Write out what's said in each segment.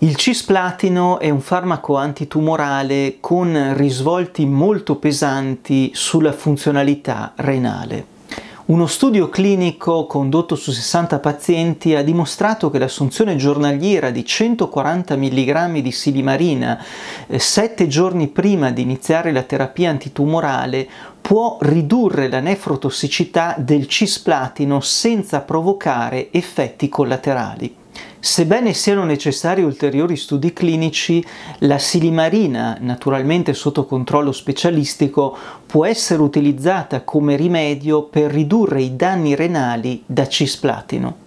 Il cisplatino è un farmaco antitumorale con risvolti molto pesanti sulla funzionalità renale. Uno studio clinico condotto su 60 pazienti ha dimostrato che l'assunzione giornaliera di 140 mg di silimarina 7 eh, giorni prima di iniziare la terapia antitumorale può ridurre la nefrotossicità del cisplatino senza provocare effetti collaterali. Sebbene siano necessari ulteriori studi clinici, la silimarina, naturalmente sotto controllo specialistico, può essere utilizzata come rimedio per ridurre i danni renali da cisplatino.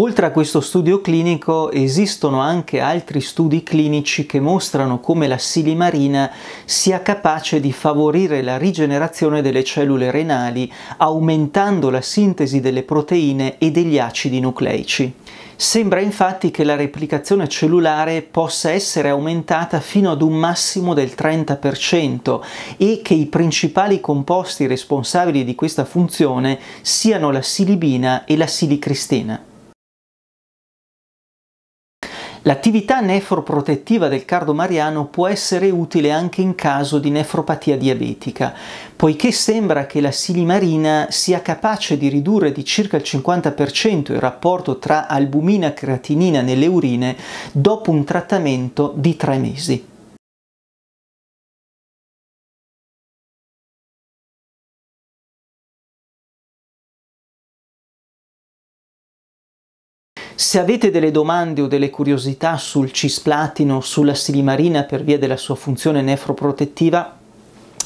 Oltre a questo studio clinico esistono anche altri studi clinici che mostrano come la silimarina sia capace di favorire la rigenerazione delle cellule renali aumentando la sintesi delle proteine e degli acidi nucleici. Sembra infatti che la replicazione cellulare possa essere aumentata fino ad un massimo del 30% e che i principali composti responsabili di questa funzione siano la silibina e la silicristina. L'attività nefroprotettiva del cardo mariano può essere utile anche in caso di nefropatia diabetica, poiché sembra che la silimarina sia capace di ridurre di circa il 50% il rapporto tra albumina e creatinina nelle urine dopo un trattamento di tre mesi. Se avete delle domande o delle curiosità sul cisplatino, sulla silimarina per via della sua funzione nefroprotettiva,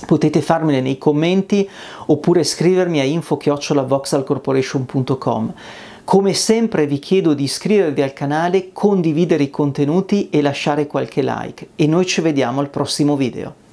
potete farmele nei commenti oppure scrivermi a info-voxalcorporation.com. Come sempre vi chiedo di iscrivervi al canale, condividere i contenuti e lasciare qualche like e noi ci vediamo al prossimo video.